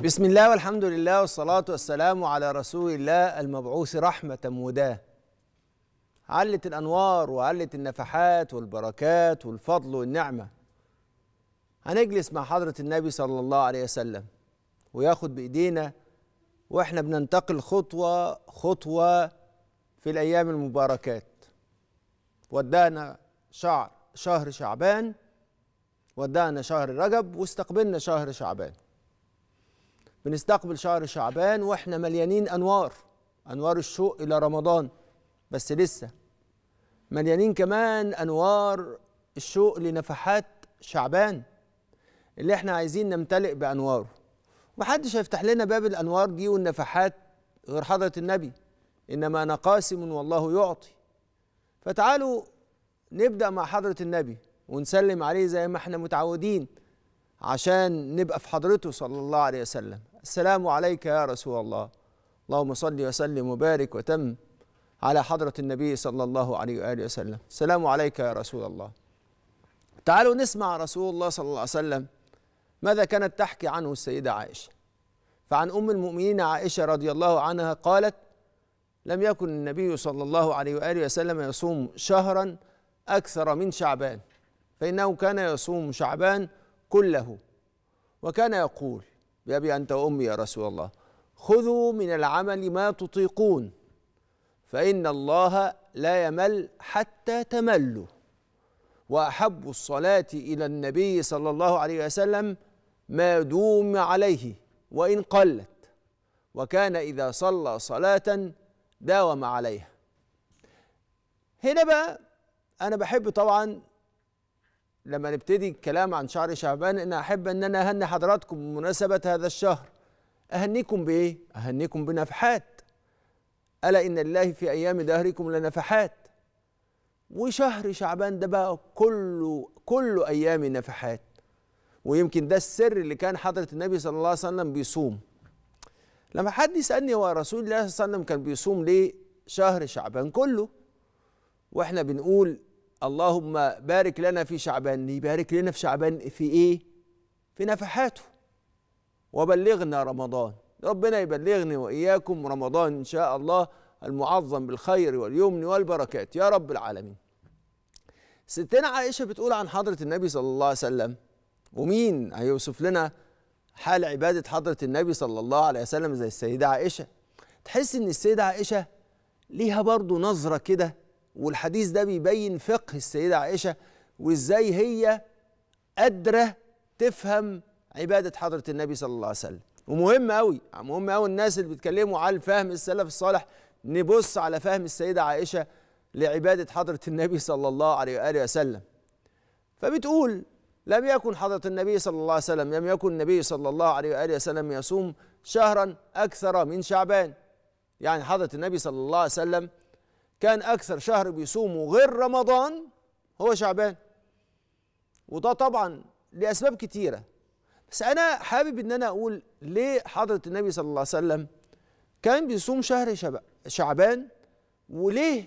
بسم الله والحمد لله والصلاة والسلام على رسول الله المبعوث رحمة وداه علت الأنوار وعلت النفحات والبركات والفضل والنعمة هنجلس مع حضرة النبي صلى الله عليه وسلم وياخد بإيدينا وإحنا بننتقل خطوة خطوة في الأيام المباركات ودانا شعر شهر شعبان ودانا شهر رجب واستقبلنا شهر شعبان بنستقبل شهر شعبان واحنا مليانين انوار انوار الشوق الى رمضان بس لسه مليانين كمان انوار الشوق لنفحات شعبان اللي احنا عايزين نمتلئ بانواره محدش هيفتح لنا باب الانوار دي والنفحات غير حضره النبي انما انا قاسم والله يعطي فتعالوا نبدا مع حضره النبي ونسلم عليه زي ما احنا متعودين عشان نبقى في حضرته صلى الله عليه وسلم السلام عليك يا رسول الله اللهم صل وسلم وبارك وتم على حضرة النبي صلى الله عليه وآله وسلم السلام عليك يا رسول الله تعالوا نسمع رسول الله صلى الله عليه وسلم ماذا كانت تحكي عنه السيدة عائشة فعن أم المؤمنين عائشة رضي الله عنها قالت لم يكن النبي صلى الله عليه وآله وسلم يصوم شهرا أكثر من شعبان فإنه كان يصوم شعبان كله وكان يقول يا ابي أنت وأمي يا رسول الله خذوا من العمل ما تطيقون فإن الله لا يمل حتى تملوا وأحب الصلاة إلى النبي صلى الله عليه وسلم ما دوم عليه وإن قلت وكان إذا صلى صلاة داوم عليها هنا بقى أنا بحب طبعا لما نبتدي الكلام عن شهر شعبان أنا أحب أن أنا أهني حضراتكم بمناسبة هذا الشهر أهنيكم بإيه؟ أهنيكم بنفحات ألا إن الله في أيام دهركم لنفحات وشهر شعبان ده بقى كله كله أيام نفحات ويمكن ده السر اللي كان حضرة النبي صلى الله عليه وسلم بيصوم لما حد يسألني هو رسول الله صلى الله عليه وسلم كان بيصوم ليه شهر شعبان كله واحنا بنقول اللهم بارك لنا في شعبان يبارك لنا في شعبان في ايه في نفحاته وبلغنا رمضان ربنا يبلغني واياكم رمضان ان شاء الله المعظم بالخير واليمن والبركات يا رب العالمين ستنا عائشه بتقول عن حضره النبي صلى الله عليه وسلم ومين هيوصف لنا حال عباده حضره النبي صلى الله عليه وسلم زي السيده عائشه تحس ان السيده عائشه ليها برضه نظره كده والحديث ده بيبين فقه السيدة عائشة وإزاي هي قادرة تفهم عبادة حضرة النبي صلى الله عليه وسلم ومهم قوي مهم قوي الناس اللي بيتكلموا على فهم السلف الصالح نبص على فهم السيدة عائشة لعبادة حضرة النبي صلى الله عليه وآله وسلم فبتقول لم يكن حضرة النبي صلى الله عليه وسلم لم يكن النبي صلى الله عليه وآله وسلم يصوم شهرا أكثر من شعبان يعني حضرة النبي صلى الله عليه وسلم كان أكثر شهر بيصومه غير رمضان هو شعبان وده طبعا لأسباب كتيرة بس أنا حابب إن أنا أقول ليه حضرة النبي صلى الله عليه وسلم كان بيصوم شهر شعبان وليه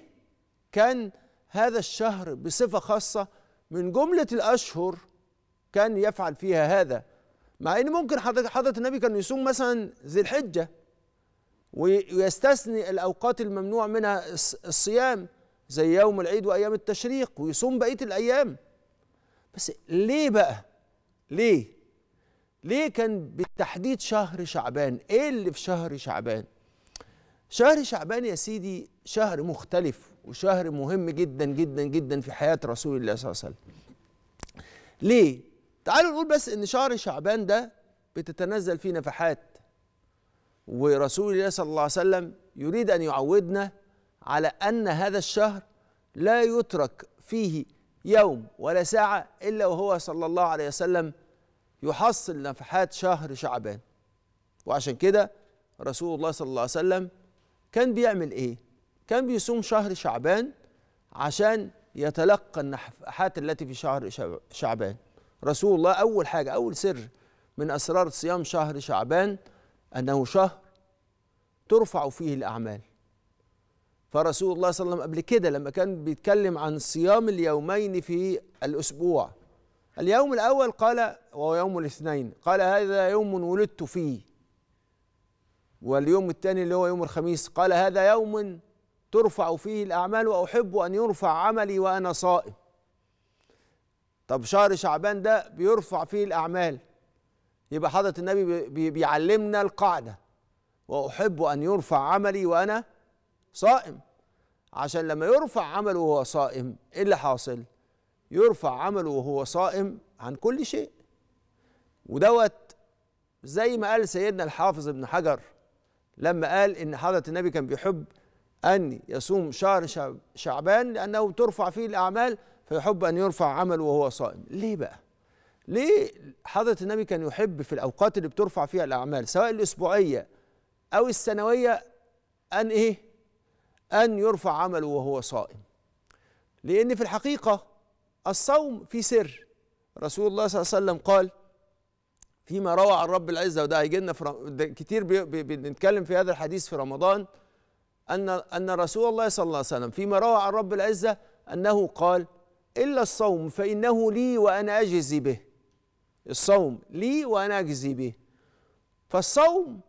كان هذا الشهر بصفة خاصة من جملة الأشهر كان يفعل فيها هذا مع ان ممكن حضرة النبي كان يصوم مثلا ذي الحجه ويستثني الأوقات الممنوع منها الصيام زي يوم العيد وأيام التشريق ويصوم بقية الأيام بس ليه بقى؟ ليه؟ ليه كان بالتحديد شهر شعبان؟ إيه اللي في شهر شعبان؟ شهر شعبان يا سيدي شهر مختلف وشهر مهم جدا جدا جدا في حياة رسول الله صلى الله عليه وسلم ليه؟ تعالوا نقول بس إن شهر شعبان ده بتتنزل فيه نفحات ورسول الله صلى الله عليه وسلم يريد ان يعودنا على ان هذا الشهر لا يترك فيه يوم ولا ساعه الا وهو صلى الله عليه وسلم يحصل نفحات شهر شعبان وعشان كده رسول الله صلى الله عليه وسلم كان بيعمل ايه كان بيصوم شهر شعبان عشان يتلقى النفحات التي في شهر شعبان رسول الله اول حاجه اول سر من اسرار صيام شهر شعبان أنه شهر ترفع فيه الأعمال فرسول الله صلى الله عليه وسلم قبل كده لما كان بيتكلم عن صيام اليومين في الأسبوع اليوم الأول قال وهو يوم الاثنين قال هذا يوم ولدت فيه واليوم الثاني اللي هو يوم الخميس قال هذا يوم ترفع فيه الأعمال وأحب أن يرفع عملي وأنا صائم طب شهر شعبان ده بيرفع فيه الأعمال يبقى حضرة النبي بيعلمنا القاعدة وأحب أن يرفع عملي وأنا صائم عشان لما يرفع عمله وهو صائم إيه اللي حاصل؟ يرفع عمله وهو صائم عن كل شيء ودوت زي ما قال سيدنا الحافظ ابن حجر لما قال إن حضرة النبي كان بيحب أن يصوم شهر شعبان لأنه ترفع فيه الأعمال فيحب أن يرفع عمله وهو صائم ليه بقى؟ ليه حضرة النبي كان يحب في الأوقات اللي بترفع فيها الأعمال سواء الأسبوعية أو السنوية أن إيه؟ أن يرفع عمله وهو صائم لأن في الحقيقة الصوم في سر رسول الله صلى الله عليه وسلم قال فيما روى عن رب العزة وده هيجي لنا كتير بي بي بنتكلم في هذا الحديث في رمضان أن أن رسول الله صلى الله عليه وسلم فيما روى عن رب العزة أنه قال إلا الصوم فإنه لي وأنا أجزي به الصوم لي وأنا أجزي به فالصوم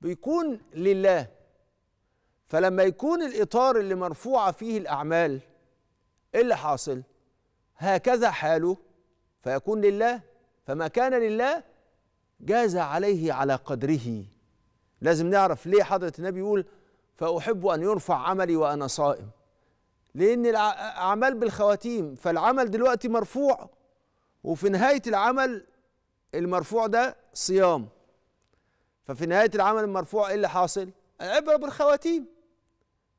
بيكون لله فلما يكون الإطار اللي مرفوعة فيه الأعمال إيه اللي حاصل هكذا حاله فيكون لله فما كان لله جاز عليه على قدره لازم نعرف ليه حضرة النبي يقول فأحب أن يرفع عملي وأنا صائم لأن الأعمال بالخواتيم فالعمل دلوقتي مرفوع وفي نهاية العمل المرفوع ده صيام ففي نهاية العمل المرفوع إيه اللي حاصل؟ العبرة بالخواتيم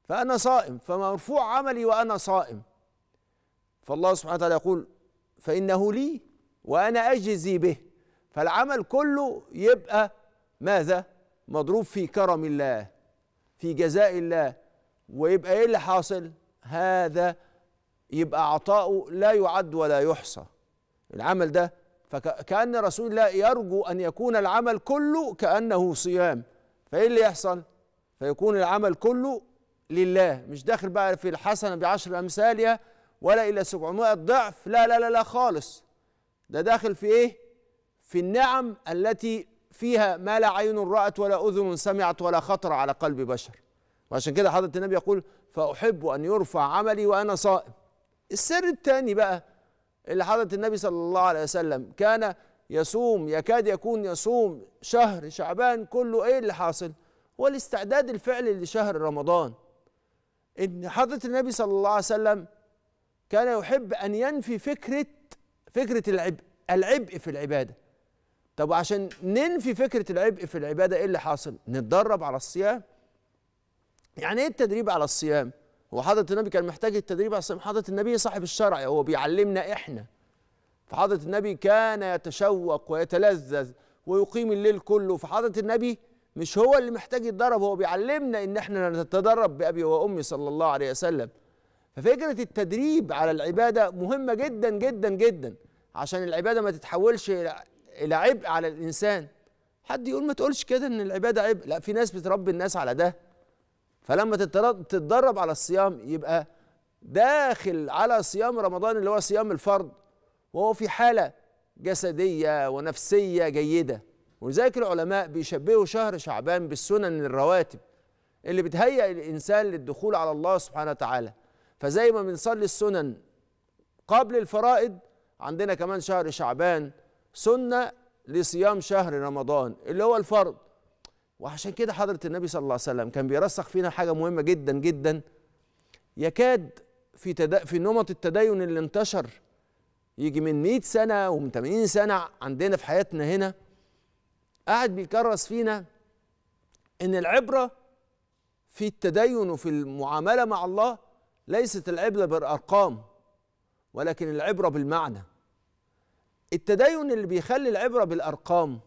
فأنا صائم فمرفوع عملي وأنا صائم فالله سبحانه وتعالى يقول فإنه لي وأنا أجزي به فالعمل كله يبقى ماذا؟ مضروب في كرم الله في جزاء الله ويبقى إيه اللي حاصل؟ هذا يبقى عطاؤه لا يعد ولا يحصى العمل ده فكأن رسول الله يرجو أن يكون العمل كله كأنه صيام فإيه اللي يحصل؟ فيكون العمل كله لله مش داخل بقى في الحسنة بعشر أمثالها ولا إلى 700 ضعف لا لا لا لا خالص ده داخل في إيه؟ في النعم التي فيها ما لا عين رأت ولا أذن سمعت ولا خطر على قلب بشر وعشان كده حضرة النبي يقول فأحب أن يرفع عملي وأنا صائم السر الثاني بقى اللي حضرت النبي صلى الله عليه وسلم كان يصوم يكاد يكون يصوم شهر شعبان كله ايه اللي حاصل هو الاستعداد الفعلي لشهر رمضان ان حضرة النبي صلى الله عليه وسلم كان يحب ان ينفي فكرة فكرة العبء العبء في العبادة طب عشان ننفي فكرة العبء في العبادة ايه اللي حاصل نتدرب على الصيام يعني ايه التدريب على الصيام وحضرة النبي كان محتاج التدريب عشان حضرة النبي صاحب الشرع هو بيعلمنا إحنا فحضرة النبي كان يتشوق ويتلذذ ويقيم الليل كله فحضرة النبي مش هو اللي محتاج يتدرب هو بيعلمنا إن إحنا نتدرب بأبي وأمي صلى الله عليه وسلم ففكرة التدريب على العبادة مهمة جدا جدا جدا عشان العبادة ما تتحولش إلى عبء على الإنسان حد يقول ما تقولش كده إن العبادة عبء لا في ناس بتربي الناس على ده فلما تتدرب على الصيام يبقى داخل على صيام رمضان اللي هو صيام الفرض وهو في حالة جسدية ونفسية جيدة ولذلك العلماء بيشبهوا شهر شعبان بالسنن الرواتب اللي بتهيئ الإنسان للدخول على الله سبحانه وتعالى فزي ما بنصلي السنن قبل الفرائض عندنا كمان شهر شعبان سنة لصيام شهر رمضان اللي هو الفرض وعشان كده حضرة النبي صلى الله عليه وسلم كان بيرسخ فينا حاجة مهمة جدا جدا يكاد في تد... في نمط التدين اللي انتشر يجي من 100 سنة ومن 80 سنة عندنا في حياتنا هنا قاعد بيكرس فينا إن العبرة في التدين وفي المعاملة مع الله ليست العبرة بالأرقام ولكن العبرة بالمعنى التدين اللي بيخلي العبرة بالأرقام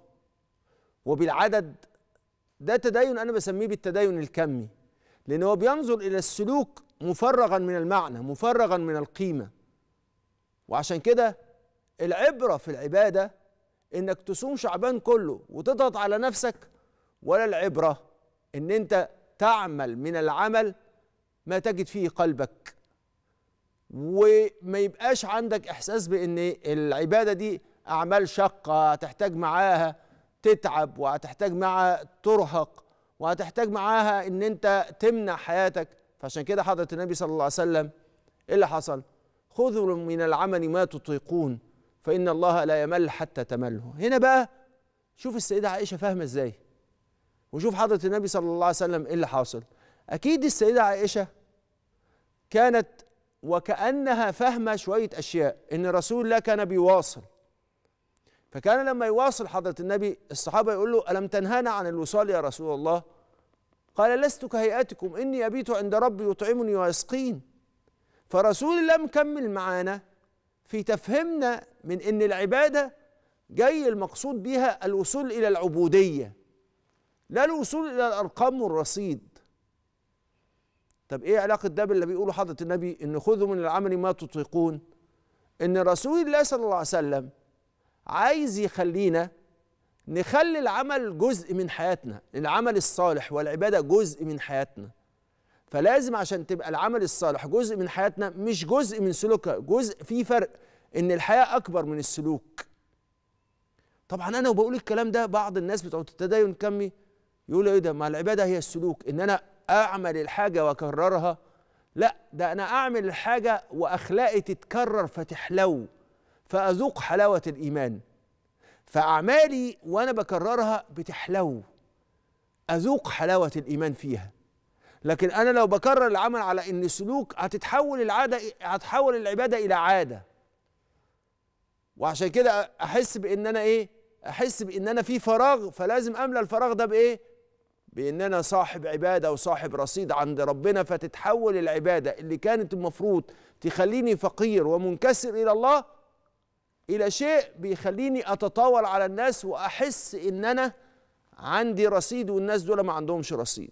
وبالعدد ده تدين انا بسميه بالتدين الكمي لان هو بينظر الى السلوك مفرغا من المعنى مفرغا من القيمه وعشان كده العبره في العباده انك تصوم شعبان كله وتضغط على نفسك ولا العبره ان انت تعمل من العمل ما تجد فيه قلبك وما يبقاش عندك احساس بان العباده دي اعمال شاقه تحتاج معاها تتعب وهتحتاج معاها ترهق وهتحتاج معاها ان انت تمنع حياتك فعشان كده حضره النبي صلى الله عليه وسلم ايه اللي حصل خذوا من العمل ما تطيقون فان الله لا يمل حتى تمله هنا بقى شوف السيده عائشه فاهمه ازاي وشوف حضره النبي صلى الله عليه وسلم ايه اللي حاصل اكيد السيده عائشه كانت وكانها فاهمه شويه اشياء ان رسول الله كان بيواصل فكان لما يواصل حضرة النبي الصحابة يقول له ألم تنهانا عن الوصال يا رسول الله قال لست كهيئتكم إني أبيت عند ربي يطعمني ويسقين فرسول الله مكمل معانا في تفهمنا من إن العبادة جاي المقصود بها الوصول إلى العبودية لا الوصول إلى الأرقام والرصيد طب إيه علاقة ده باللي بيقوله حضرة النبي إن خذوا من العمل ما تطيقون إن رسول الله صلى الله عليه وسلم عايز يخلينا نخلي العمل جزء من حياتنا العمل الصالح والعبادة جزء من حياتنا فلازم عشان تبقى العمل الصالح جزء من حياتنا مش جزء من سلوكها جزء في فرق ان الحياة اكبر من السلوك طبعا انا وبقول الكلام ده بعض الناس بتوع التدين كمي يقولوا ايه ده ما العبادة هي السلوك ان انا اعمل الحاجة واكررها لا ده انا اعمل الحاجة واخلاقي تتكرر فتحلو فأذوق حلاوة الإيمان فأعمالي وأنا بكررها بتحلو أذوق حلاوة الإيمان فيها لكن أنا لو بكرر العمل على إن سلوك هتتحول العادة هتحول العبادة إلى عادة وعشان كده أحس بإن أنا إيه أحس بإن أنا في فراغ فلازم أملى الفراغ ده بإيه بإن أنا صاحب عبادة وصاحب رصيد عند ربنا فتتحول العبادة اللي كانت المفروض تخليني فقير ومنكسر إلى الله الى شيء بيخليني اتطاول على الناس واحس ان انا عندي رصيد والناس دول ما عندهمش رصيد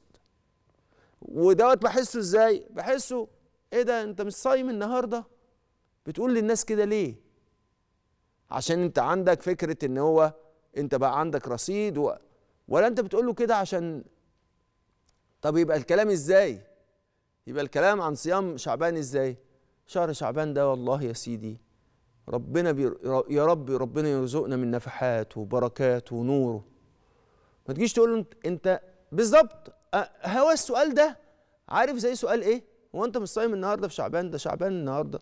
ودوت بحسه ازاي بحسه ايه ده انت مش صايم النهارده بتقول للناس كده ليه عشان انت عندك فكره ان هو انت بقى عندك رصيد و... ولا انت بتقول له كده عشان طب يبقى الكلام ازاي يبقى الكلام عن صيام شعبان ازاي شهر شعبان ده والله يا سيدي ربنا يا رب ربنا يرزقنا من نفحاته وبركاته ونوره ما تجيش تقول له انت بالظبط هو السؤال ده عارف زي سؤال ايه هو انت مش صايم النهارده في شعبان ده شعبان النهارده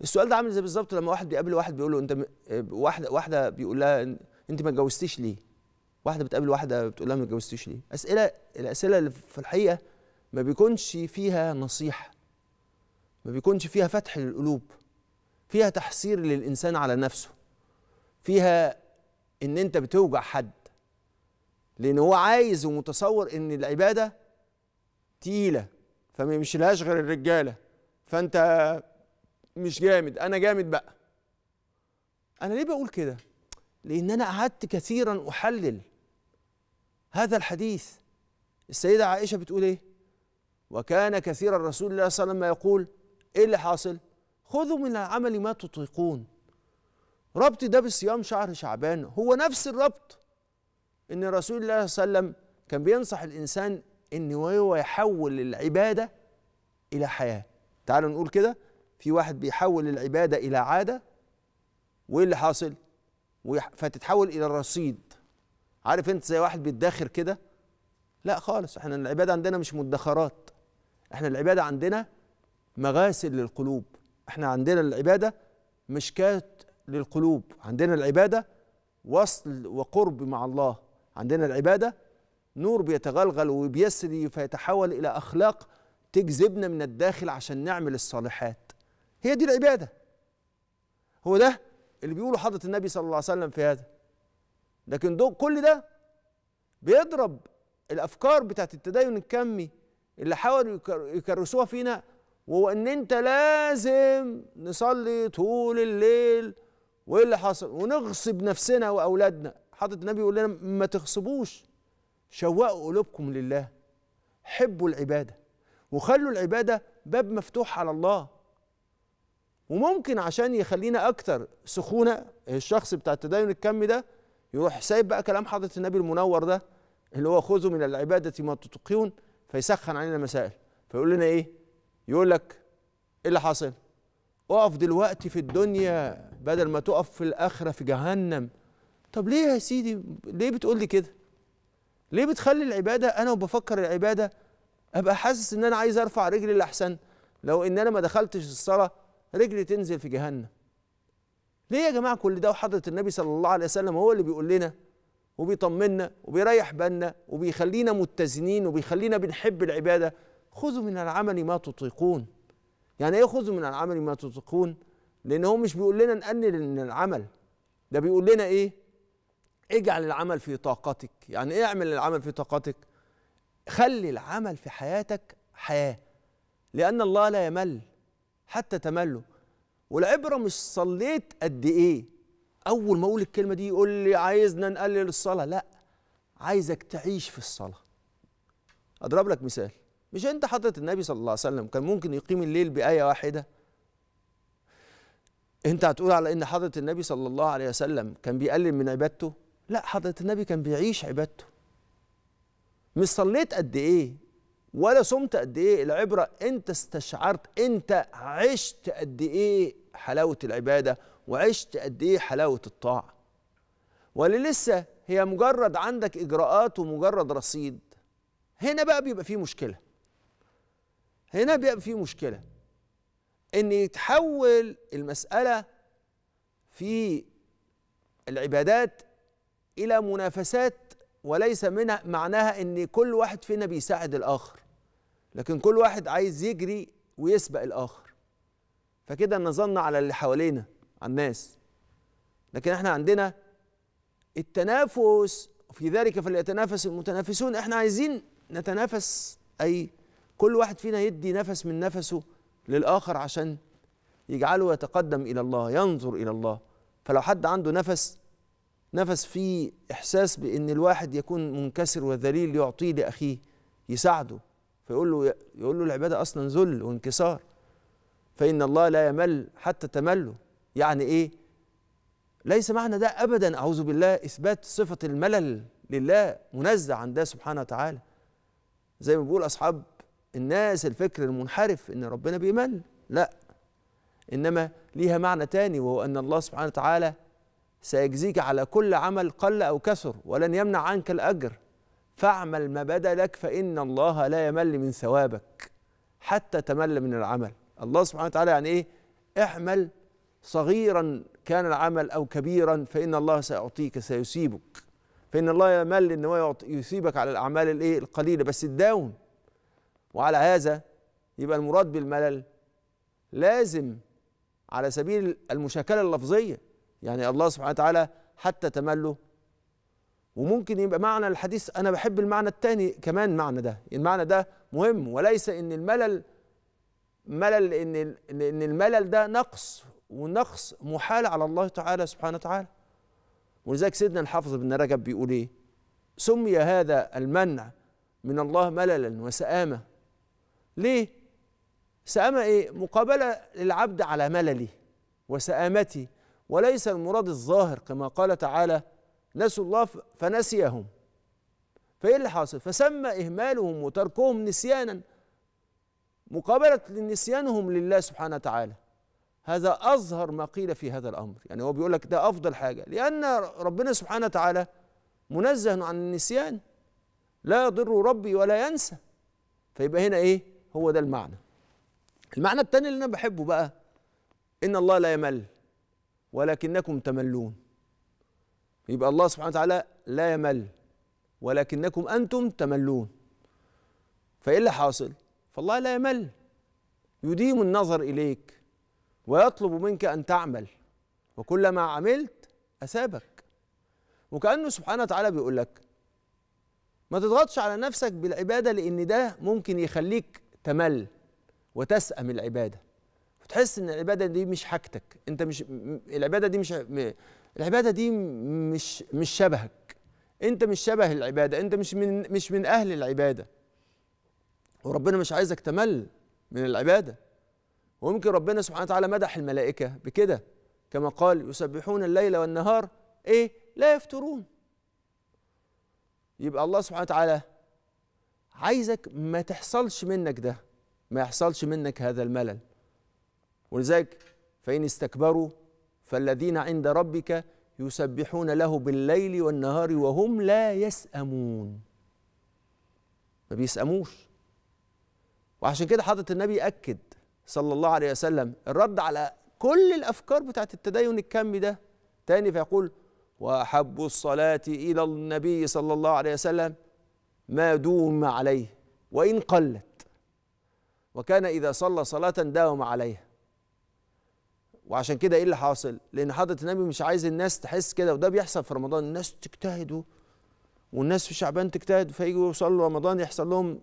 السؤال ده عامل زي بالظبط لما واحد بيقابل واحد بيقول له انت آه، واحده واحده بيقول لها انت ما اتجوزتيش ليه واحده بتقابل واحده بتقول لها ما اتجوزتيش ليه اسئله الاسئله اللي في الحقيقه ما بيكونش فيها نصيحه ما بيكونش فيها فتح للقلوب فيها تحسير للإنسان على نفسه فيها إن أنت بتوجع حد لأن هو عايز ومتصور إن العبادة تقيلة فما يمشيلهاش غير الرجالة فأنت مش جامد أنا جامد بقى أنا ليه بقول كده؟ لأن أنا قعدت كثيرا أحلل هذا الحديث السيدة عائشة بتقول إيه؟ وكان كثيرا رسول الله صلى الله عليه وسلم يقول إيه اللي حاصل؟ خذوا من العمل ما تطيقون ربط ده بصيام شهر شعبان هو نفس الربط ان رسول الله صلى الله عليه وسلم كان بينصح الانسان ان هو يحول العباده الى حياه تعالوا نقول كده في واحد بيحول العباده الى عاده وايه اللي حاصل فتتحول الى الرصيد عارف انت زي واحد بيدخر كده لا خالص احنا العباده عندنا مش مدخرات احنا العباده عندنا مغاسل للقلوب احنا عندنا العبادة مشكاة للقلوب عندنا العبادة وصل وقرب مع الله عندنا العبادة نور بيتغلغل وبيسري فيتحول إلى أخلاق تجذبنا من الداخل عشان نعمل الصالحات هي دي العبادة هو ده اللي بيقوله حضرة النبي صلى الله عليه وسلم في هذا لكن ده كل ده بيضرب الأفكار بتاعت التدين الكمي اللي حاولوا يكرسوها فينا وان انت لازم نصلي طول الليل وايه اللي حصل ونغصب نفسنا واولادنا حضرت النبي يقول لنا ما تغصبوش شوقوا قلوبكم لله حبوا العباده وخلوا العباده باب مفتوح على الله وممكن عشان يخلينا اكتر سخونه الشخص بتاع التدين الكمي ده يروح سايب بقى كلام حضره النبي المنور ده اللي هو خذوا من العباده ما تطيقون فيسخن علينا مسائل فيقول لنا ايه يقول لك ايه اللي حاصل اقف دلوقتي في الدنيا بدل ما تقف في الاخره في جهنم طب ليه يا سيدي ليه بتقول لي كده ليه بتخلي العباده انا وبفكر العباده ابقى حاسس ان انا عايز ارفع رجلي لاحسن لو ان انا ما دخلتش الصلاه رجلي تنزل في جهنم ليه يا جماعه كل ده وحضره النبي صلى الله عليه وسلم هو اللي بيقول لنا وبيطمنا وبيريح بالنا وبيخلينا متزنين وبيخلينا بنحب العباده خذوا من العمل ما تطيقون يعني ايه خذوا من العمل ما تطيقون لان هو مش بيقول لنا نقلل من العمل ده بيقول لنا ايه اجعل العمل في طاقتك يعني ايه اعمل العمل في طاقتك خلي العمل في حياتك حياه لان الله لا يمل حتى تمله والعبره مش صليت قد ايه اول ما اقول الكلمه دي يقول لي عايزنا نقلل الصلاه لا عايزك تعيش في الصلاه اضرب لك مثال مش انت حضرة النبي صلى الله عليه وسلم كان ممكن يقيم الليل بآية واحدة انت هتقول على ان حضرة النبي صلى الله عليه وسلم كان بيقلل من عبادته لا حضرة النبي كان بيعيش عبادته مش صليت قد ايه ولا صمت قد ايه العبرة انت استشعرت انت عشت قد ايه حلاوة العبادة وعشت قد ايه حلاوة الطاعة ولا لسه هي مجرد عندك اجراءات ومجرد رصيد هنا بقى بيبقى فيه مشكله هنا بيبقى في مشكله ان يتحول المساله في العبادات الى منافسات وليس منها معناها ان كل واحد فينا بيساعد الاخر لكن كل واحد عايز يجري ويسبق الاخر فكده نظرنا على اللي حوالينا على الناس لكن احنا عندنا التنافس في ذلك فليتنافس المتنافسون احنا عايزين نتنافس اي كل واحد فينا يدي نفس من نفسه للآخر عشان يجعله يتقدم إلى الله ينظر إلى الله فلو حد عنده نفس نفس فيه إحساس بأن الواحد يكون منكسر وذليل يعطيه لأخيه يساعده فيقول له يقول له العبادة أصلا ذل وانكسار فإن الله لا يمل حتى تمله يعني إيه؟ ليس معنى ده أبدا أعوذ بالله إثبات صفة الملل لله منزه عن ده سبحانه وتعالى زي ما بيقول أصحاب الناس الفكر المنحرف ان ربنا بيمن لا انما ليها معنى تاني وهو ان الله سبحانه وتعالى سيجزيك على كل عمل قل او كثر ولن يمنع عنك الاجر فاعمل ما بدا لك فان الله لا يمل من ثوابك حتى تمل من العمل الله سبحانه وتعالى يعني ايه اعمل صغيرا كان العمل او كبيرا فان الله سيعطيك سيسيبك فان الله يمل ان هو يسيبك على الاعمال الايه القليله بس تداوم وعلى هذا يبقى المراد بالملل لازم على سبيل المشاكله اللفظيه يعني الله سبحانه وتعالى حتى تمله وممكن يبقى معنى الحديث انا بحب المعنى الثاني كمان معنى ده المعنى ده مهم وليس ان الملل ملل ان ان الملل ده نقص ونقص محال على الله تعالى سبحانه وتعالى ولذلك سيدنا الحافظ بن رجب بيقول ايه سمي هذا المنع من الله مللا وسآمه ليه سأمة إيه مقابلة للعبد على ملله وسآمته وليس المراد الظاهر كما قال تعالى نسوا الله فنسيهم فإيه اللي حاصل فسمى إهمالهم وتركهم نسيانا مقابلة لنسيانهم لله سبحانه وتعالى هذا أظهر ما قيل في هذا الأمر يعني هو بيقول لك ده أفضل حاجة لأن ربنا سبحانه وتعالى منزه عن النسيان لا يضر ربي ولا ينسى فيبقى هنا إيه هو ده المعنى المعنى التاني اللي انا بحبه بقى ان الله لا يمل ولكنكم تملون يبقى الله سبحانه وتعالى لا يمل ولكنكم انتم تملون فايه اللي حاصل فالله لا يمل يديم النظر اليك ويطلب منك ان تعمل وكلما عملت اسابك وكانه سبحانه وتعالى بيقول لك ما تضغطش على نفسك بالعباده لان ده ممكن يخليك تمل وتسأم العبادة وتحس ان العبادة دي مش حاجتك انت مش العبادة دي مش العبادة دي مش مش شبهك انت مش شبه العبادة انت مش من مش من اهل العبادة وربنا مش عايزك تمل من العبادة وممكن ربنا سبحانه وتعالى مدح الملائكة بكده كما قال يسبحون الليل والنهار ايه لا يفترون يبقى الله سبحانه وتعالى عايزك ما تحصلش منك ده ما يحصلش منك هذا الملل ولذلك فإن استكبروا فالذين عند ربك يسبحون له بالليل والنهار وهم لا يسأمون ما بيسأموش وعشان كده حضرة النبي أكد صلى الله عليه وسلم الرد على كل الأفكار بتاعت التدين الكمي ده تاني فيقول وأحب الصلاة إلى النبي صلى الله عليه وسلم ما دوم عليه وإن قلت وكان إذا صلى صلاة داوم عليها وعشان كده إيه اللي حاصل؟ لأن حضرة النبي مش عايز الناس تحس كده وده بيحصل في رمضان الناس تجتهد والناس في شعبان تجتهد فيجوا يصلوا رمضان يحصل لهم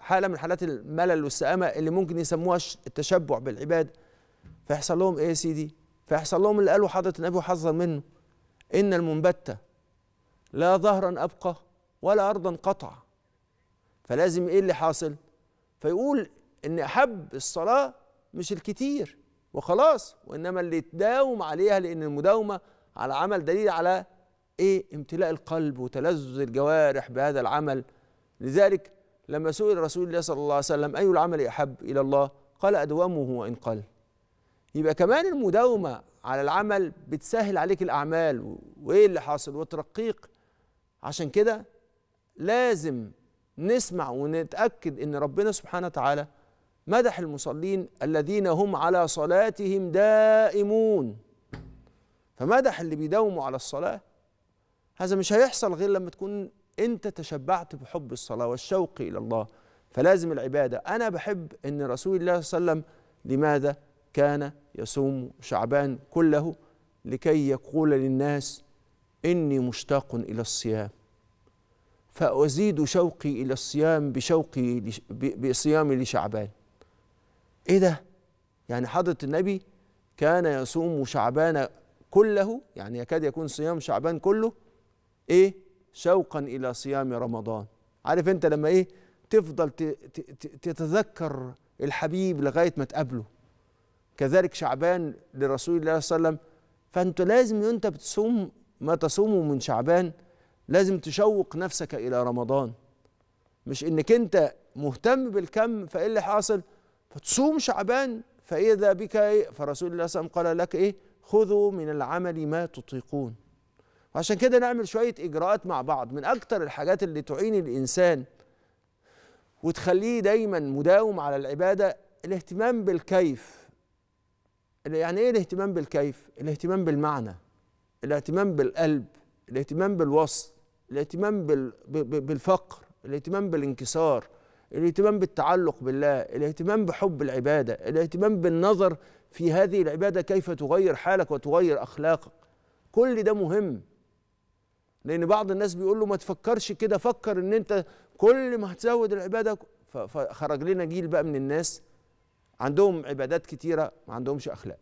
حالة من حالات الملل والسآمة اللي ممكن يسموها التشبع بالعبادة فيحصل لهم إيه يا سيدي؟ فيحصل لهم اللي قاله حضرة النبي وحذر منه إن المنبتة لا ظهرا أبقى ولا أرضا قطع فلازم إيه اللي حاصل فيقول إن أحب الصلاة مش الكتير وخلاص وإنما اللي تداوم عليها لأن المداومة على عمل دليل على إيه امتلاء القلب وتلذذ الجوارح بهذا العمل لذلك لما سئل رسول الله صلى الله عليه وسلم أي العمل أحب إلى الله قال أدومه وإن قل يبقى كمان المداومة على العمل بتسهل عليك الأعمال وإيه اللي حاصل وترقيق عشان كده لازم نسمع ونتاكد ان ربنا سبحانه وتعالى مدح المصلين الذين هم على صلاتهم دائمون فمدح اللي بيداوموا على الصلاه هذا مش هيحصل غير لما تكون انت تشبعت بحب الصلاه والشوق الى الله فلازم العباده انا بحب ان رسول الله صلى الله عليه وسلم لماذا كان يصوم شعبان كله لكي يقول للناس اني مشتاق الى الصيام فأزيد شوقي إلى الصيام بشوقي بصيامي لشعبان إيه ده؟ يعني حضرة النبي كان يصوم شعبان كله يعني يكاد يكون صيام شعبان كله إيه؟ شوقا إلى صيام رمضان عارف أنت لما إيه؟ تفضل تتذكر الحبيب لغاية ما تقابله كذلك شعبان لرسول الله صلى الله عليه وسلم فأنت لازم أنت بتصوم ما تصومه من شعبان لازم تشوق نفسك الى رمضان مش انك انت مهتم بالكم فايه اللي حاصل فتصوم شعبان فاذا بك ايه فرسول الله صلى الله عليه وسلم قال لك ايه خذوا من العمل ما تطيقون عشان كده نعمل شويه اجراءات مع بعض من اكتر الحاجات اللي تعين الانسان وتخليه دايما مداوم على العباده الاهتمام بالكيف يعني ايه الاهتمام بالكيف الاهتمام بالمعنى الاهتمام بالقلب الاهتمام بالوصف الاهتمام بالفقر الاهتمام بالانكسار الاهتمام بالتعلق بالله الاهتمام بحب العبادة الاهتمام بالنظر في هذه العبادة كيف تغير حالك وتغير أخلاقك كل ده مهم لأن بعض الناس بيقول له ما تفكرش كده فكر إن أنت كل ما هتزود العبادة فخرج لنا جيل بقى من الناس عندهم عبادات كتيرة ما عندهمش أخلاق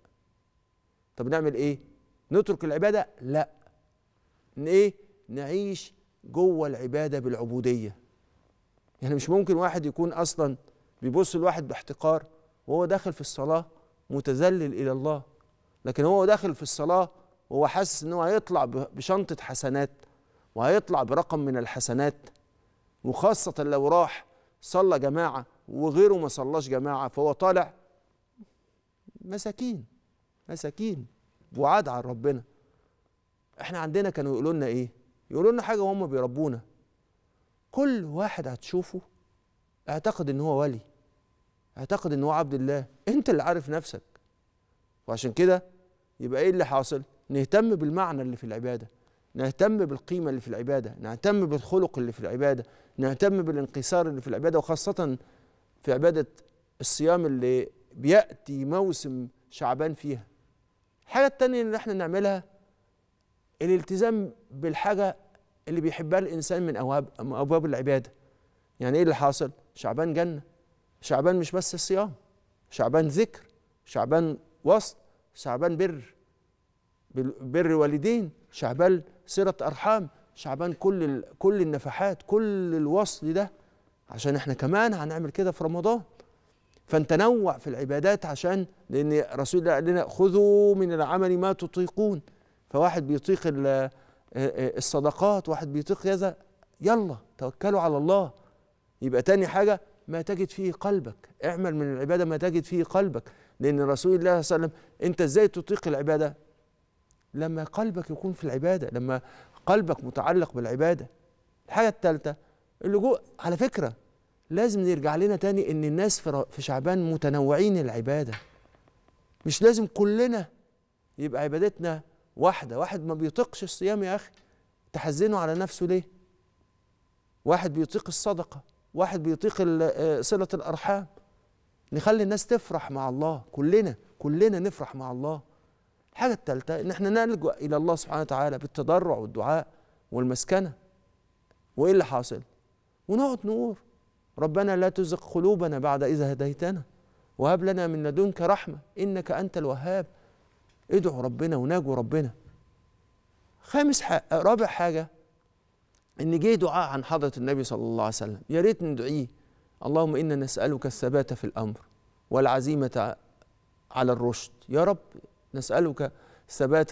طب نعمل إيه؟ نترك العبادة؟ لأ إن إيه؟ نعيش جوه العباده بالعبوديه يعني مش ممكن واحد يكون اصلا بيبص لواحد باحتقار وهو داخل في الصلاه متذلل الى الله لكن هو داخل في الصلاه وهو حاسس ان هو هيطلع بشنطه حسنات وهيطلع برقم من الحسنات وخاصه لو راح صلى جماعه وغيره ما صلاش جماعه فهو طالع مساكين مساكين بعاد عن ربنا احنا عندنا كانوا يقولوا لنا ايه يقولوا لنا حاجه وهم بيربونا كل واحد هتشوفه اعتقد ان هو ولي اعتقد ان هو عبد الله انت اللي عارف نفسك وعشان كده يبقى ايه اللي حاصل نهتم بالمعنى اللي في العباده نهتم بالقيمة اللي في العبادة نهتم بالخلق اللي في العبادة نهتم بالانكسار اللي في العبادة وخاصة في عبادة الصيام اللي بيأتي موسم شعبان فيها الحاجة الثانيه اللي احنا نعملها الالتزام بالحاجه اللي بيحبها الانسان من ابواب ابواب العباده يعني ايه اللي حاصل شعبان جنه شعبان مش بس الصيام شعبان ذكر شعبان وصل شعبان بر بر والدين شعبان صله ارحام شعبان كل كل النفحات كل الوصل ده عشان احنا كمان هنعمل كده في رمضان فنتنوع في العبادات عشان لان رسول الله قال لنا خذوا من العمل ما تطيقون فواحد بيطيق آه، آه، الصدقات واحد بيطيق كذا يلا توكلوا على الله يبقى تاني حاجة ما تجد فيه قلبك اعمل من العبادة ما تجد فيه قلبك لأن رسول الله صلى الله عليه وسلم أنت إزاي تطيق العبادة لما قلبك يكون في العبادة لما قلبك متعلق بالعبادة الحاجة الثالثة اللجوء على فكرة لازم نرجع لنا تاني إن الناس في, في شعبان متنوعين العبادة مش لازم كلنا يبقى عبادتنا واحده واحد ما بيطيقش الصيام يا اخي تحزنه على نفسه ليه واحد بيطيق الصدقه واحد بيطيق آه، صله الارحام نخلي الناس تفرح مع الله كلنا كلنا نفرح مع الله الحاجه الثالثه ان احنا نلجا الى الله سبحانه وتعالى بالتضرع والدعاء والمسكنه وايه اللي حاصل ونقعد نقول ربنا لا تزغ قلوبنا بعد اذا هديتنا وهب لنا من لدنك رحمه انك انت الوهاب ادعوا ربنا وناجوا ربنا خامس حاجة رابع حاجة إن جه دعاء عن حضرة النبي صلى الله عليه وسلم يا ريت ندعيه اللهم إنا نسألك الثبات في الأمر والعزيمة على الرشد يا رب نسألك الثبات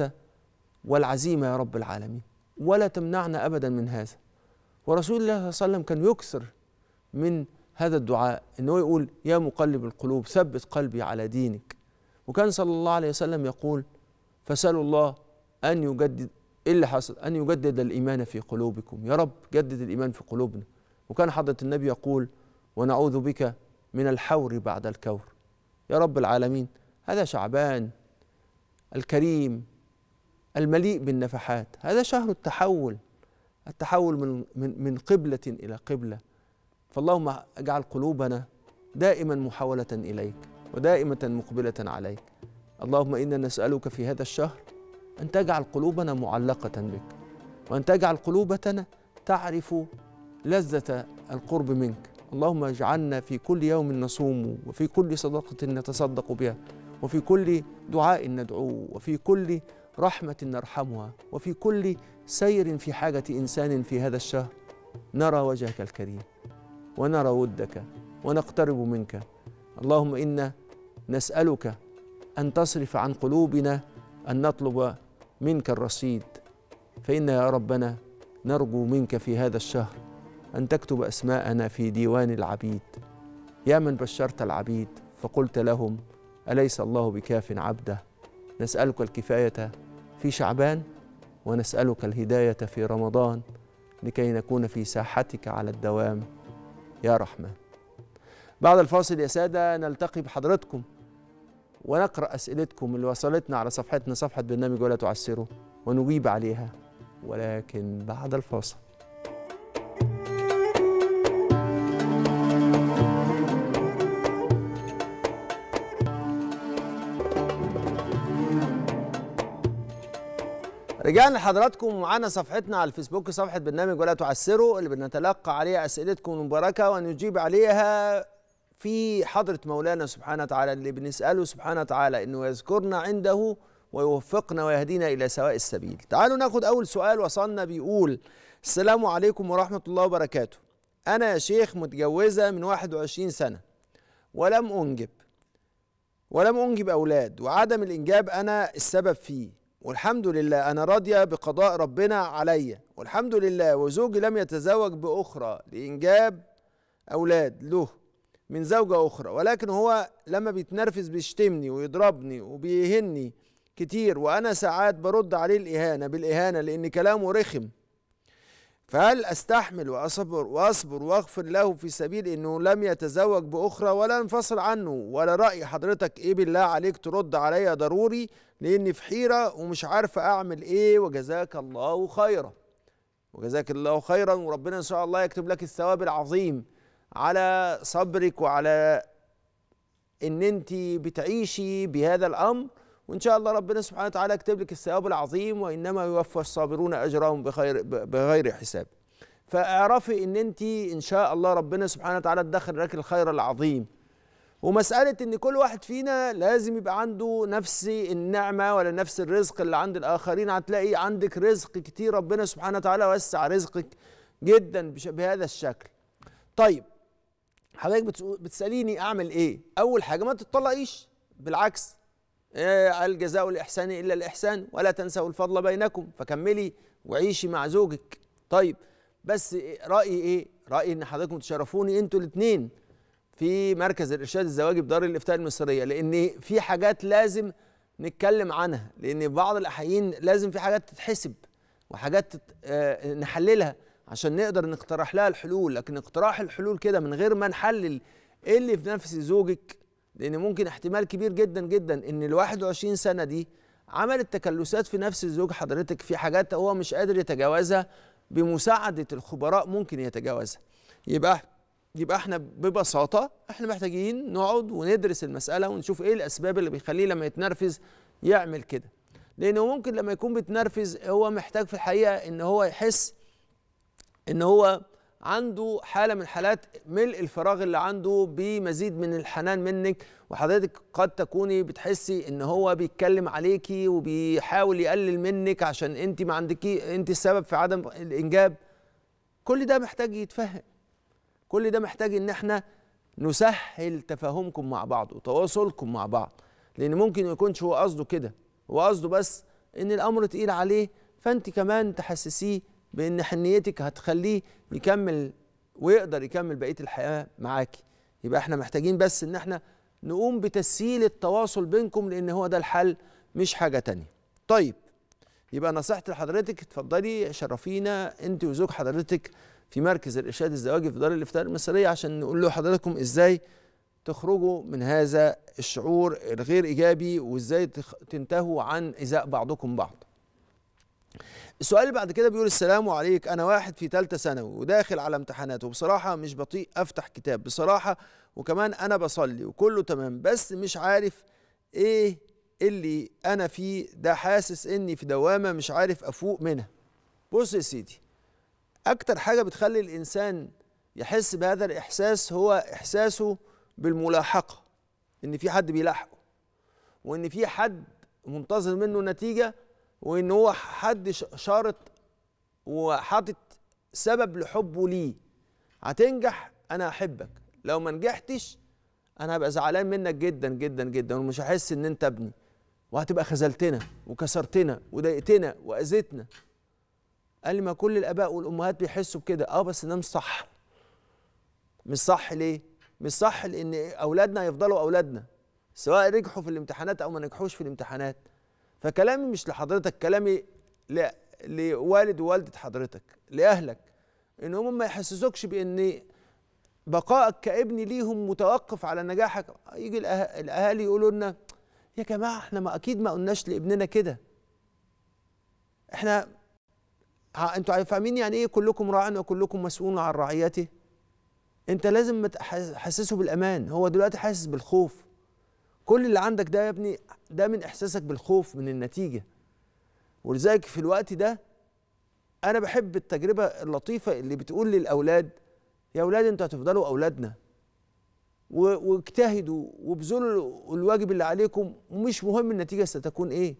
والعزيمة يا رب العالمين ولا تمنعنا أبدا من هذا ورسول الله صلى الله عليه وسلم كان يكثر من هذا الدعاء إن هو يقول يا مقلب القلوب ثبت قلبي على دينك وكان صلى الله عليه وسلم يقول فسألوا الله أن يجدد إيه اللي حصل أن يجدد الإيمان في قلوبكم يا رب جدد الإيمان في قلوبنا وكان حضرة النبي يقول ونعوذ بك من الحور بعد الكور يا رب العالمين هذا شعبان الكريم المليء بالنفحات هذا شهر التحول التحول من من من قبلة إلى قبلة فاللهم اجعل قلوبنا دائما محاولة إليك ودائمة مقبلة عليك اللهم إنا نسألك في هذا الشهر أن تجعل قلوبنا معلقة بك وأن تجعل قلوبنا تعرف لذة القرب منك اللهم اجعلنا في كل يوم نصوم وفي كل صدقة نتصدق بها وفي كل دعاء ندعوه وفي كل رحمة نرحمها وفي كل سير في حاجة إنسان في هذا الشهر نرى وجهك الكريم ونرى ودك ونقترب منك اللهم انا نسالك ان تصرف عن قلوبنا ان نطلب منك الرصيد فإن يا ربنا نرجو منك في هذا الشهر أن تكتب أسماءنا في ديوان العبيد يا من بشرت العبيد فقلت لهم أليس الله بكاف عبده نسألك الكفاية في شعبان ونسألك الهداية في رمضان لكي نكون في ساحتك على الدوام يا رحمن بعد الفاصل يا سادة نلتقي بحضراتكم ونقرأ أسئلتكم اللي وصلتنا على صفحتنا صفحة برنامج ولا تعسره ونجيب عليها ولكن بعد الفاصل رجعنا لحضراتكم ومعانا صفحتنا على الفيسبوك صفحه برنامج ولا تعسروا اللي بنتلقى عليها اسئلتكم المباركه ونجيب عليها في حضرة مولانا سبحانه وتعالى اللي بنسأله سبحانه وتعالى أنه يذكرنا عنده ويوفقنا ويهدينا إلى سواء السبيل تعالوا ناخد أول سؤال وصلنا بيقول السلام عليكم ورحمة الله وبركاته أنا يا شيخ متجوزة من 21 سنة ولم أنجب ولم أنجب أولاد وعدم الإنجاب أنا السبب فيه والحمد لله أنا راضية بقضاء ربنا عليا والحمد لله وزوجي لم يتزوج بأخرى لإنجاب أولاد له من زوجة أخرى ولكن هو لما بيتنرفز بيشتمني ويضربني وبيهني كتير وأنا ساعات برد عليه الإهانة بالإهانة لأن كلامه رخم فهل أستحمل وأصبر وأصبر وأغفر له في سبيل أنه لم يتزوج بأخرى ولا انفصل عنه ولا رأي حضرتك إيه بالله عليك ترد عليا ضروري لأني في حيرة ومش عارفة أعمل إيه وجزاك الله خيرا وجزاك الله خيرا وربنا إن شاء الله يكتب لك الثواب العظيم على صبرك وعلى ان انت بتعيشي بهذا الامر وان شاء الله ربنا سبحانه وتعالى يكتب لك الثواب العظيم وانما يوفى الصابرون اجرهم بخير بغير حساب فاعرفي ان انت ان شاء الله ربنا سبحانه وتعالى تدخل لك الخير العظيم ومساله ان كل واحد فينا لازم يبقى عنده نفس النعمه ولا نفس الرزق اللي عند الاخرين هتلاقي عندك رزق كتير ربنا سبحانه وتعالى وسع رزقك جدا بهذا الشكل طيب حضرتك بتساليني اعمل ايه اول حاجه ما تتطلقيش بالعكس إيه الجزاء الاحسان الا الاحسان ولا تنسوا الفضل بينكم فكملي وعيشي مع زوجك طيب بس رايي ايه رايي ان حضرتكم تشرفوني انتوا الاثنين في مركز الارشاد الزواجي بدار الافتاء المصريه لان في حاجات لازم نتكلم عنها لان بعض الاحيان لازم في حاجات تتحسب وحاجات آه، نحللها عشان نقدر نقترح لها الحلول لكن اقتراح الحلول كده من غير ما نحلل ايه اللي في نفس زوجك لان ممكن احتمال كبير جدا جدا ان ال 21 سنه دي عملت تكلسات في نفس الزوج حضرتك في حاجات هو مش قادر يتجاوزها بمساعده الخبراء ممكن يتجاوزها يبقى يبقى احنا ببساطه احنا محتاجين نقعد وندرس المساله ونشوف ايه الاسباب اللي بيخليه لما يتنرفز يعمل كده لانه ممكن لما يكون بيتنرفز هو محتاج في الحقيقه ان هو يحس ان هو عنده حاله من حالات ملء الفراغ اللي عنده بمزيد من الحنان منك وحضرتك قد تكوني بتحسي ان هو بيتكلم عليكي وبيحاول يقلل منك عشان انت ما عندكي انت السبب في عدم الانجاب كل ده محتاج يتفهم كل ده محتاج ان احنا نسهل تفاهمكم مع بعض وتواصلكم مع بعض لان ممكن ما يكونش هو قصده كده هو قصده بس ان الامر تقيل عليه فانت كمان تحسسيه بان حنيتك هتخليه يكمل ويقدر يكمل بقيه الحياه معاكي يبقى احنا محتاجين بس ان احنا نقوم بتسهيل التواصل بينكم لان هو ده الحل مش حاجه تانية طيب يبقى نصيحتي لحضرتك اتفضلي شرفينا انت وزوج حضرتك في مركز الارشاد الزواجي في دار الافتاء المصريه عشان نقول له حضراتكم ازاي تخرجوا من هذا الشعور الغير ايجابي وازاي تنتهوا عن ايذاء بعضكم بعض السؤال اللي بعد كده بيقول السلام عليك انا واحد في ثالثه ثانوي وداخل على امتحانات وبصراحه مش بطيء افتح كتاب بصراحه وكمان انا بصلي وكله تمام بس مش عارف ايه اللي انا فيه ده حاسس اني في دوامه مش عارف افوق منها بص يا سيدي اكتر حاجه بتخلي الانسان يحس بهذا الاحساس هو احساسه بالملاحقه ان في حد بيلاحقه وان في حد منتظر منه نتيجه وان هو حد شارط وحاطط سبب لحبه ليه هتنجح انا احبك لو ما نجحتش انا هبقى زعلان منك جدا جدا جدا ومش هحس ان انت ابني وهتبقى خذلتنا وكسرتنا وضايقتنا واذيتنا قال لي ما كل الاباء والامهات بيحسوا بكده اه بس ده مش صح مش صح ليه مش صح لان اولادنا هيفضلوا اولادنا سواء نجحوا في الامتحانات او ما نجحوش في الامتحانات فكلامي مش لحضرتك كلامي ل... لوالد ووالده حضرتك لاهلك ان هم ما يحسسوكش بان بقائك كابن ليهم متوقف على نجاحك يجي الأه... الاهالي يقولوا لنا يا جماعه احنا ما اكيد ما قلناش لابننا كده احنا انتوا فاهمين يعني ايه كلكم راع وكلكم مسؤول عن رعيته انت لازم تحسسه بالامان هو دلوقتي حاسس بالخوف كل اللي عندك ده يا ابني ده من احساسك بالخوف من النتيجه ولذلك في الوقت ده انا بحب التجربه اللطيفه اللي بتقول للاولاد يا اولاد انتوا هتفضلوا اولادنا واجتهدوا وبذلوا الواجب اللي عليكم ومش مهم النتيجه ستكون ايه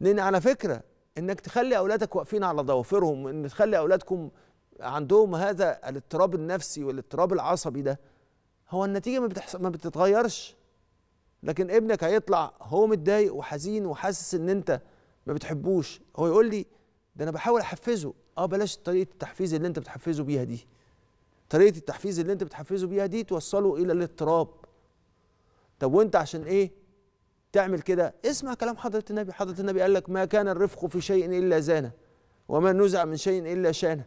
لان على فكره انك تخلي اولادك واقفين على ضوافرهم ان تخلي اولادكم عندهم هذا الاضطراب النفسي والاضطراب العصبي ده هو النتيجه ما, بتحس... ما بتتغيرش لكن ابنك هيطلع هو متضايق وحزين وحاسس ان انت ما بتحبوش هو يقول لي ده انا بحاول احفزه اه بلاش طريقه التحفيز اللي انت بتحفزه بيها دي طريقه التحفيز اللي انت بتحفزه بيها دي توصله الى الاضطراب طب وانت عشان ايه تعمل كده اسمع كلام حضره النبي حضره النبي قال لك ما كان الرفق في شيء الا زانه وما نزع من شيء الا شانه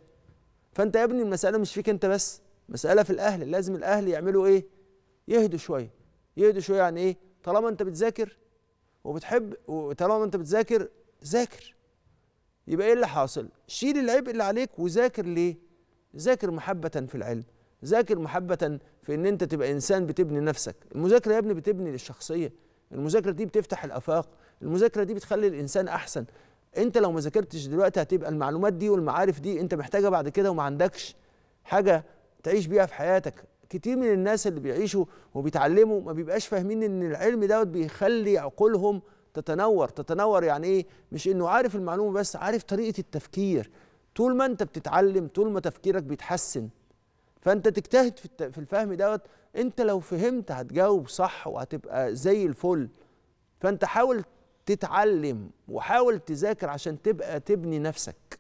فانت يا ابني المساله مش فيك انت بس مساله في الاهل لازم الاهل يعملوا ايه يهدوا شويه يهدوا شويه يعني ايه طالما انت بتذاكر وبتحب وطالما انت بتذاكر ذاكر يبقى ايه اللي حاصل شيل العبء اللي عليك وذاكر ليه ذاكر محبه في العلم ذاكر محبه في ان انت تبقى انسان بتبني نفسك المذاكره يا ابني بتبني الشخصيه المذاكره دي بتفتح الافاق المذاكره دي بتخلي الانسان احسن انت لو ما ذاكرتش دلوقتي هتبقى المعلومات دي والمعارف دي انت محتاجها بعد كده وما عندكش حاجه تعيش بيها في حياتك كتير من الناس اللي بيعيشوا وبيتعلموا ما بيبقاش فاهمين ان العلم دوت بيخلي عقولهم تتنور تتنور يعني ايه مش انه عارف المعلومه بس عارف طريقه التفكير طول ما انت بتتعلم طول ما تفكيرك بيتحسن فانت تجتهد في, الفهم دوت انت لو فهمت هتجاوب صح وهتبقى زي الفل فانت حاول تتعلم وحاول تذاكر عشان تبقى تبني نفسك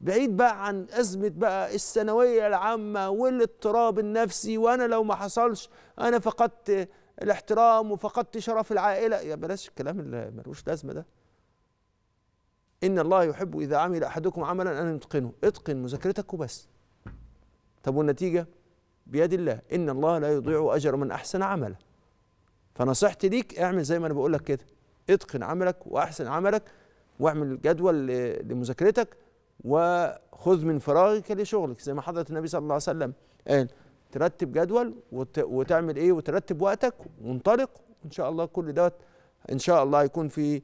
بعيد بقى عن أزمة بقى الثانوية العامة والاضطراب النفسي وأنا لو ما حصلش أنا فقدت الاحترام وفقدت شرف العائلة يا بلاش الكلام اللي ملوش لازمة ده إن الله يحب إذا عمل أحدكم عملا أن يتقنه اتقن مذاكرتك وبس طب والنتيجة بيد الله إن الله لا يضيع أجر من أحسن عملا فنصيحتي ليك اعمل زي ما أنا بقول لك كده اتقن عملك وأحسن عملك واعمل جدول لمذاكرتك وخذ من فراغك لشغلك زي ما حضره النبي صلى الله عليه وسلم قال ترتب جدول وتعمل ايه وترتب وقتك وانطلق وان شاء الله كل دوت ان شاء الله هيكون في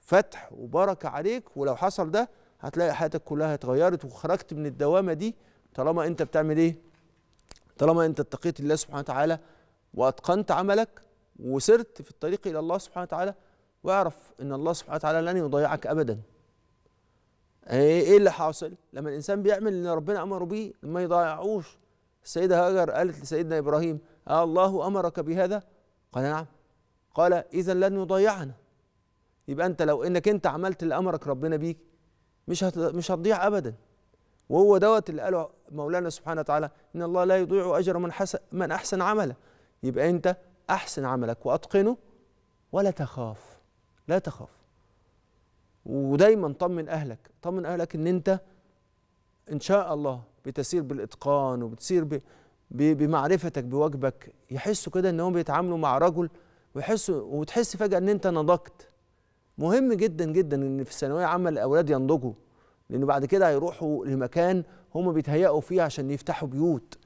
فتح وبركه عليك ولو حصل ده هتلاقي حياتك كلها اتغيرت وخرجت من الدوامه دي طالما انت بتعمل ايه طالما انت اتقيت الله سبحانه وتعالى واتقنت عملك وسرت في الطريق الى الله سبحانه وتعالى واعرف ان الله سبحانه وتعالى لن يضيعك ابدا إيه،, ايه اللي حاصل لما الانسان بيعمل اللي ربنا امره بيه ما يضيعوش السيده هاجر قالت لسيدنا ابراهيم آه الله امرك بهذا قال نعم قال اذا لن يضيعنا يبقى انت لو انك انت عملت اللي امرك ربنا بيك مش هت... مش هتضيع ابدا وهو دوت اللي قاله مولانا سبحانه وتعالى ان الله لا يضيع اجر من حسن من احسن عملا يبقى انت احسن عملك واتقنه ولا تخاف لا تخاف ودايما طمن اهلك طمن اهلك ان انت ان شاء الله بتسير بالاتقان وبتسير ب... ب... بمعرفتك بواجبك يحسوا كده ان هم بيتعاملوا مع رجل ويحسوا وتحس فجاه ان انت نضجت مهم جدا جدا ان في الثانويه عامه الاولاد ينضجوا لانه بعد كده هيروحوا لمكان هم بيتهيأوا فيه عشان يفتحوا بيوت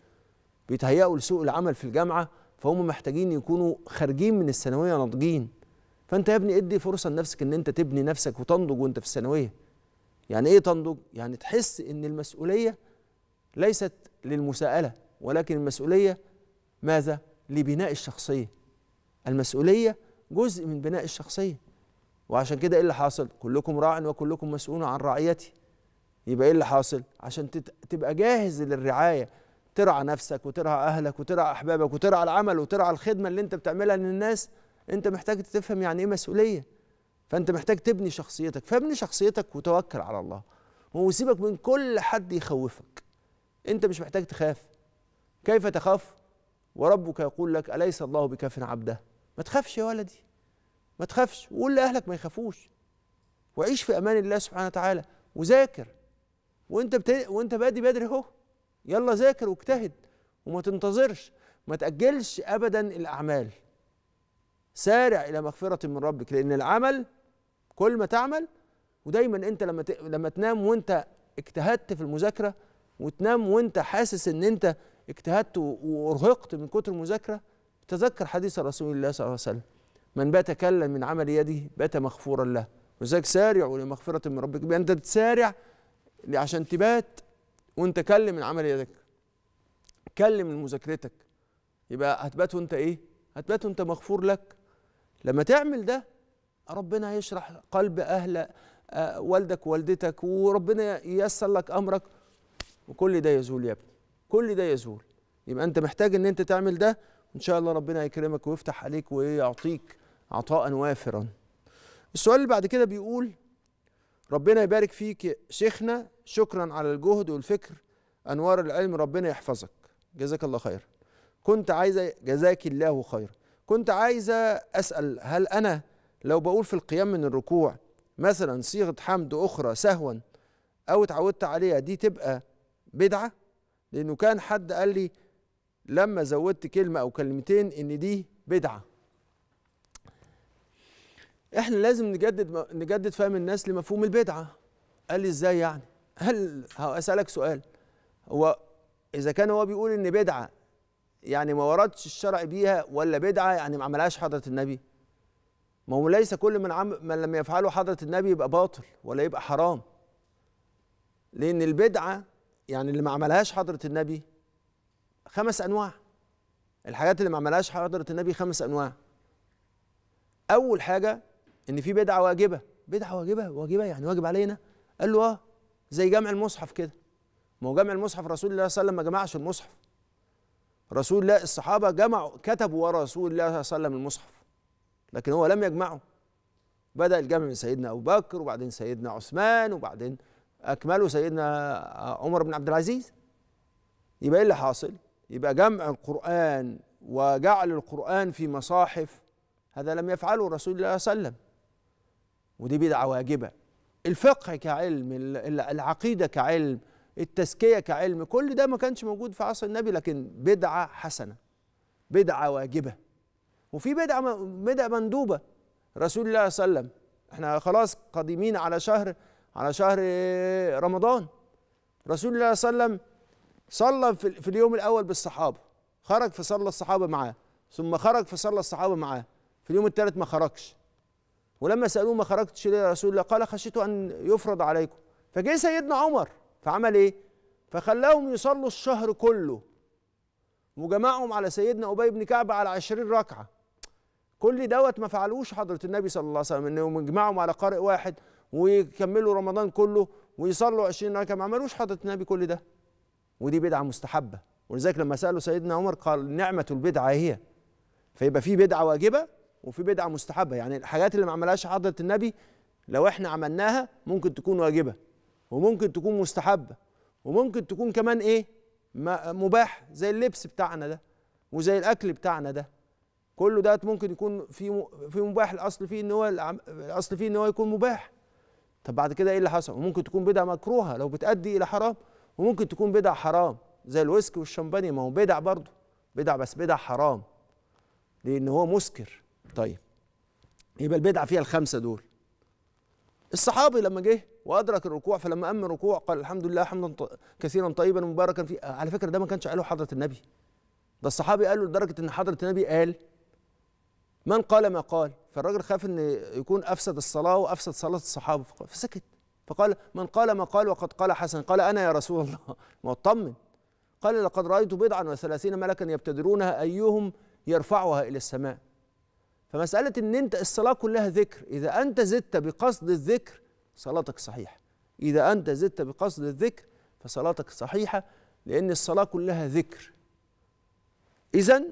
بيتهيأوا لسوق العمل في الجامعه فهم محتاجين يكونوا خارجين من الثانويه ناضجين فانت يا ابني ادي فرصه لنفسك ان انت تبني نفسك وتنضج وانت في الثانويه يعني ايه تنضج يعني تحس ان المسؤوليه ليست للمساءله ولكن المسؤوليه ماذا لبناء الشخصيه المسؤوليه جزء من بناء الشخصيه وعشان كده ايه اللي حاصل كلكم راع وكلكم مسؤول عن رعيته يبقى ايه اللي حاصل عشان تبقى جاهز للرعايه ترعى نفسك وترعى اهلك وترعى احبابك وترعى العمل وترعى الخدمه اللي انت بتعملها للناس انت محتاج تفهم يعني ايه مسؤوليه فانت محتاج تبني شخصيتك فابني شخصيتك وتوكل على الله وسيبك من كل حد يخوفك انت مش محتاج تخاف كيف تخاف وربك يقول لك اليس الله بكاف عبده ما تخافش يا ولدي ما تخافش وقول لاهلك ما يخافوش وعيش في امان الله سبحانه وتعالى وذاكر وانت بت... وانت بادي بدري اهو يلا ذاكر واجتهد وما تنتظرش ما تاجلش ابدا الاعمال سارع الى مغفره من ربك لان العمل كل ما تعمل ودايما انت لما ت... لما تنام وانت اجتهدت في المذاكره وتنام وانت حاسس ان انت اجتهدت وارهقت من كتر المذاكره تذكر حديث رسول الله صلى الله عليه وسلم من بات كلا من عمل يده بات مغفورا له وذلك سارع لمغفره من ربك انت تسارع عشان تبات وانت كلم من عمل يدك كلم من مذاكرتك يبقى هتبات وانت ايه هتبات وانت مغفور لك لما تعمل ده ربنا هيشرح قلب أهل آه، والدك ووالدتك وربنا ييسر لك أمرك وكل ده يزول يا ابني كل ده يزول يبقى أنت محتاج أن أنت تعمل ده وإن شاء الله ربنا يكرمك ويفتح عليك ويعطيك عطاء وافرا السؤال اللي بعد كده بيقول ربنا يبارك فيك شيخنا شكرا على الجهد والفكر انوار العلم ربنا يحفظك جزاك الله خير كنت عايزه جزاك الله خيرا كنت عايزة أسأل هل أنا لو بقول في القيام من الركوع مثلا صيغة حمد أخرى سهوا أو اتعودت عليها دي تبقى بدعة لأنه كان حد قال لي لما زودت كلمة أو كلمتين إن دي بدعة احنا لازم نجدد نجدد فهم الناس لمفهوم البدعة قال لي ازاي يعني هل هسألك سؤال هو إذا كان هو بيقول إن بدعة يعني ما وردش الشرع بيها ولا بدعه يعني ما عملهاش حضره النبي ما هو ليس كل من عم من لم يفعله حضره النبي يبقى باطل ولا يبقى حرام لان البدعه يعني اللي ما عملهاش حضره النبي خمس انواع الحاجات اللي ما عملهاش حضره النبي خمس انواع اول حاجه ان في بدعه واجبه بدعه واجبه واجبه يعني واجب علينا قال له اه زي جمع المصحف كده ما هو جمع المصحف رسول الله صلى الله عليه وسلم ما جمعش المصحف رسول الله الصحابة جمعوا كتبوا ورا رسول الله صلى الله عليه وسلم المصحف لكن هو لم يجمعه بدأ الجمع من سيدنا أبو بكر وبعدين سيدنا عثمان وبعدين أكمله سيدنا عمر بن عبد العزيز يبقى إيه اللي حاصل؟ يبقى جمع القرآن وجعل القرآن في مصاحف هذا لم يفعله رسول الله صلى الله عليه وسلم ودي بدعة واجبة الفقه كعلم العقيدة كعلم التزكيه كعلم كل ده ما كانش موجود في عصر النبي لكن بدعه حسنه بدعه واجبه وفي بدعه بدعه مندوبه رسول الله صلى الله عليه وسلم احنا خلاص قادمين على شهر على شهر رمضان رسول الله صلى الله عليه وسلم صلى في اليوم الاول بالصحابه خرج فصلى الصحابه معاه ثم خرج فصلى الصحابه معاه في اليوم الثالث ما خرجش ولما سالوه ما خرجتش ليه يا رسول الله قال خشيت ان يفرض عليكم فجه سيدنا عمر فعمل ايه فخلاهم يصلوا الشهر كله وجمعهم على سيدنا أبي بن كعب على عشرين ركعة كل دوت ما فعلوش حضرة النبي صلى الله عليه وسلم انهم يجمعهم على قارئ واحد ويكملوا رمضان كله ويصلوا 20 ركعة ما عملوش حضرة النبي كل ده ودي بدعة مستحبة ولذلك لما سألوا سيدنا عمر قال نعمة البدعة هي فيبقى في بدعة واجبة وفي بدعة مستحبة يعني الحاجات اللي ما عملهاش حضرة النبي لو احنا عملناها ممكن تكون واجبة وممكن تكون مستحبه وممكن تكون كمان ايه مباح زي اللبس بتاعنا ده وزي الاكل بتاعنا ده كله ده ممكن يكون في في مباح الاصل فيه ان هو الاصل فيه ان هو يكون مباح طب بعد كده ايه اللي حصل وممكن تكون بدعه مكروهه لو بتؤدي الى حرام وممكن تكون بدع حرام زي الويسكي والشمباني ما هو بدع برضه بدع بس بدع حرام لان هو مسكر طيب يبقى البدعه فيها الخمسه دول الصحابي لما جه وادرك الركوع فلما ام الركوع قال الحمد لله حمدا كثيرا طيبا مباركا فيه على فكره ده ما كانش قاله حضره النبي ده الصحابي قال له لدرجه ان حضره النبي قال من قال ما قال فالراجل خاف ان يكون افسد الصلاه وافسد صلاه الصحابه فسكت فقال من قال ما قال وقد قال حسن قال انا يا رسول الله ما اطمن قال لقد رايت بضعا وثلاثين ملكا يبتدرونها ايهم يرفعها الى السماء فمساله ان انت الصلاه كلها ذكر اذا انت زدت بقصد الذكر صلاتك صحيحة إذا أنت زدت بقصد الذكر فصلاتك صحيحة لأن الصلاة كلها ذكر إذا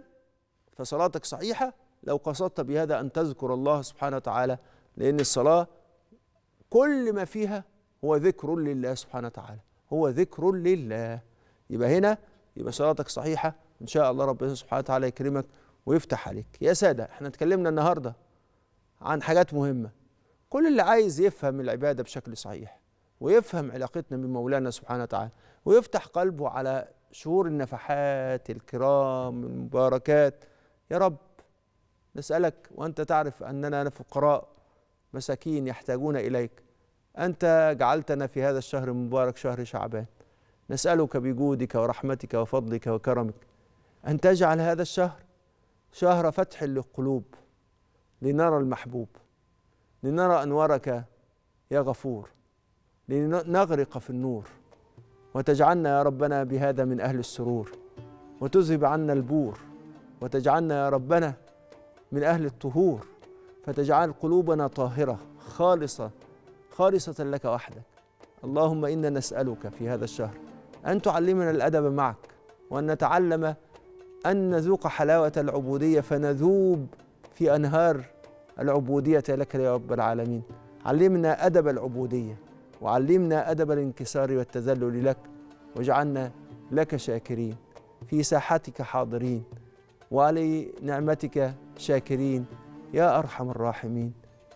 فصلاتك صحيحة لو قصدت بهذا أن تذكر الله سبحانه وتعالى لأن الصلاة كل ما فيها هو ذكر لله سبحانه وتعالى هو ذكر لله يبقى هنا يبقى صلاتك صحيحة إن شاء الله ربنا سبحانه وتعالى يكرمك ويفتح عليك يا سادة احنا اتكلمنا النهاردة عن حاجات مهمة كل اللي عايز يفهم العبادة بشكل صحيح ويفهم علاقتنا بمولانا سبحانه وتعالى ويفتح قلبه على شهور النفحات الكرام المباركات يا رب نسألك وأنت تعرف أننا فقراء مساكين يحتاجون إليك أنت جعلتنا في هذا الشهر المبارك شهر شعبان نسألك بجودك ورحمتك وفضلك وكرمك أن تجعل هذا الشهر شهر فتح للقلوب لنرى المحبوب لنرى انوارك يا غفور لنغرق في النور وتجعلنا يا ربنا بهذا من اهل السرور وتذهب عنا البور وتجعلنا يا ربنا من اهل الطهور فتجعل قلوبنا طاهره خالصه خالصه لك وحدك اللهم انا نسالك في هذا الشهر ان تعلمنا الادب معك وان نتعلم ان نذوق حلاوه العبوديه فنذوب في انهار العبودية لك يا رب العالمين علمنا أدب العبودية وعلمنا أدب الانكسار والتذلل لك واجعلنا لك شاكرين في ساحتك حاضرين ولنعمتك شاكرين يا أرحم الراحمين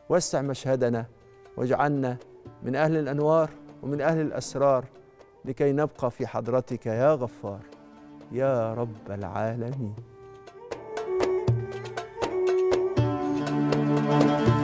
وسع مشهدنا واجعلنا من أهل الأنوار ومن أهل الأسرار لكي نبقى في حضرتك يا غفار يا رب العالمين Thank you.